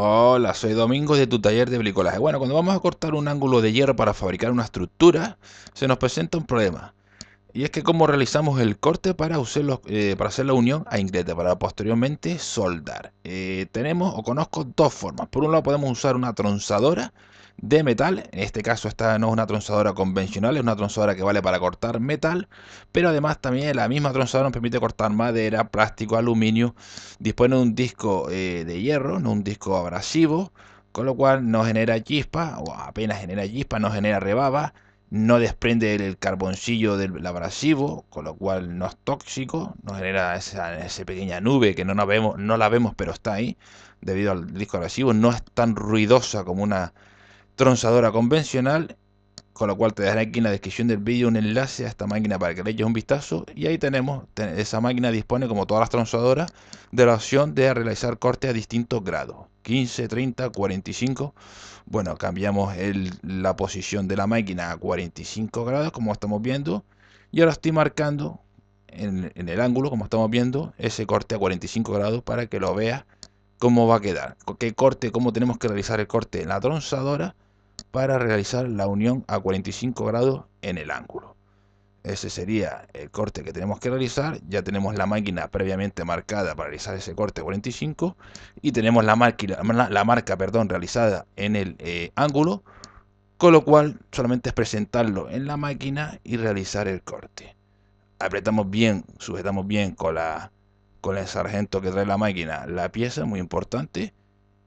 Hola, soy Domingo de tu taller de bricolaje. Bueno, cuando vamos a cortar un ángulo de hierro para fabricar una estructura, se nos presenta un problema. Y es que cómo realizamos el corte para, eh, hacer la unión a inglete, para posteriormente soldar. Eh, tenemos o conozco dos formas. Por un lado podemos usar una tronzadora de metal. En este caso esta no es una tronzadora convencional, es una tronzadora que vale para cortar metal, pero además también la misma tronzadora nos permite cortar madera, plástico, aluminio. Dispone de un disco eh, de hierro, no un disco abrasivo, con lo cual no genera chispa, o apenas genera chispa, no genera rebaba, no desprende el carboncillo del abrasivo, con lo cual no es tóxico, no genera esa, pequeña nube que no, vemos, no la vemos pero está ahí, debido al disco abrasivo, no es tan ruidosa como una tronzadora convencional, con lo cual te dejaré aquí en la descripción del vídeo un enlace a esta máquina para que le eches un vistazo y ahí tenemos, esa máquina dispone como todas las tronzadoras de la opción de realizar cortes a distintos grados, 15, 30, 45, bueno cambiamos la posición de la máquina a 45 grados como estamos viendo y ahora estoy marcando en, en, el ángulo, como estamos viendo, ese corte a 45 grados para que lo veas cómo va a quedar. Qué corte, cómo tenemos que realizar el corte en la tronzadora para realizar la unión a 45 grados en el ángulo. Ese sería el corte que tenemos que realizar. Ya tenemos la máquina previamente marcada para realizar ese corte 45 y tenemos la, marca, la marca perdón, realizada en el eh, ángulo, con lo cual solamente es presentarlo en la máquina y realizar el corte. Apretamos bien, sujetamos bien con la con el sargento que trae la máquina la pieza, muy importante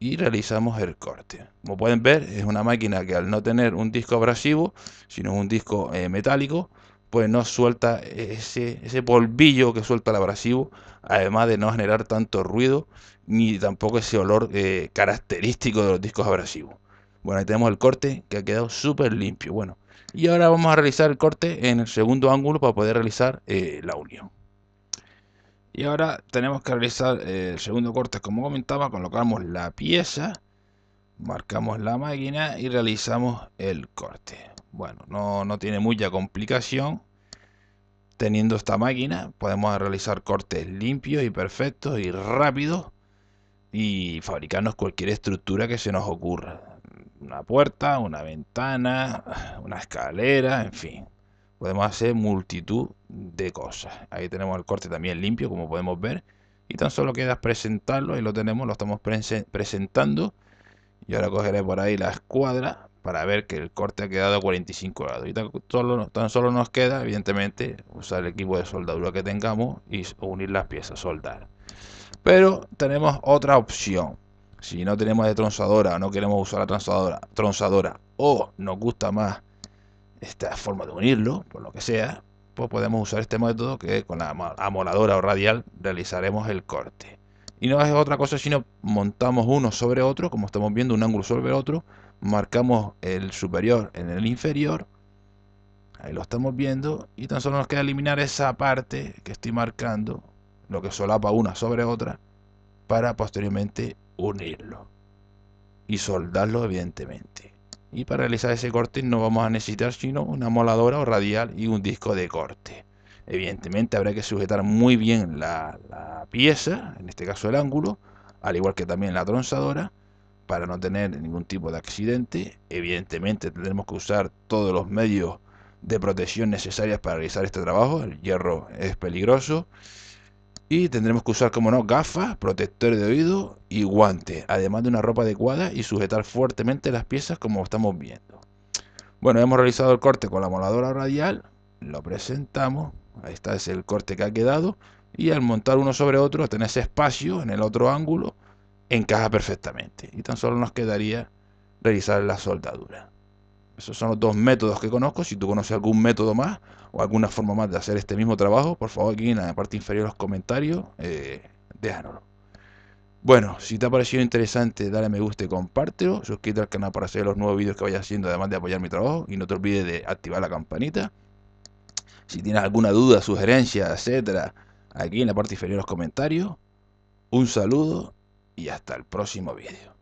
y realizamos el corte. Como pueden ver, es una máquina que al no tener un disco abrasivo, sino un disco eh, metálico, pues no suelta ese, ese, polvillo que suelta el abrasivo, además de no generar tanto ruido ni tampoco ese olor eh, característico de los discos abrasivos. Bueno, ahí tenemos el corte que ha quedado súper limpio. Bueno, y ahora vamos a realizar el corte en el segundo ángulo para poder realizar eh, la unión. Y ahora tenemos que realizar eh, el segundo corte, como comentaba, colocamos la pieza, marcamos la máquina y realizamos el corte. Bueno, no, no tiene mucha complicación. Teniendo esta máquina podemos realizar cortes limpios y perfectos y rápidos y fabricarnos cualquier estructura que se nos ocurra. Una puerta, una ventana, una escalera, en fin podemos hacer multitud de cosas. Ahí tenemos el corte también limpio, como podemos ver. Y tan solo queda presentarlo, y lo tenemos, lo estamos presentando. Y ahora cogeré por ahí la escuadra para ver que el corte ha quedado a 45 grados. Y tan solo, nos queda, evidentemente, usar el equipo de soldadura que tengamos y unir las piezas, soldar. Pero tenemos otra opción. Si no tenemos de tronzadora o no queremos usar la tronzadora, tronzadora o nos gusta más esta forma de unirlo, por lo que sea, pues podemos usar este método que con la amoladora o radial realizaremos el corte. Y no es otra cosa sino montamos uno sobre otro, como estamos viendo, un ángulo sobre otro, marcamos el superior en el inferior, ahí lo estamos viendo, y tan solo nos queda eliminar esa parte que estoy marcando, lo que solapa una sobre otra, para posteriormente unirlo y soldarlo evidentemente. Y para realizar ese corte no vamos a necesitar sino una moladora o radial y un disco de corte. Evidentemente habrá que sujetar muy bien la, pieza, en este caso el ángulo, al igual que también la tronzadora, para no tener ningún tipo de accidente. Evidentemente tendremos que usar todos los medios de protección necesarios para realizar este trabajo. El hierro es peligroso y tendremos que usar, como no, gafas, protector de oído y guantes, además de una ropa adecuada y sujetar fuertemente las piezas como estamos viendo. Bueno, hemos realizado el corte con la moladora radial, lo presentamos, ahí está es el corte que ha quedado, y al montar uno sobre otro, tener ese espacio en el otro ángulo, encaja perfectamente. Y tan solo nos quedaría realizar la soldadura. Esos son los dos métodos que conozco. Si tú conoces algún método más o alguna forma más de hacer este mismo trabajo, por favor aquí en la parte inferior de los comentarios, eh, déjanoslo. Bueno, si te ha parecido interesante, dale me gusta y compártelo. Suscríbete al canal para hacer los nuevos vídeos que vaya haciendo, además de apoyar mi trabajo. Y no te olvides de activar la campanita. Si tienes alguna duda, sugerencia, etcétera, aquí en la parte inferior de los comentarios. Un saludo y hasta el próximo vídeo.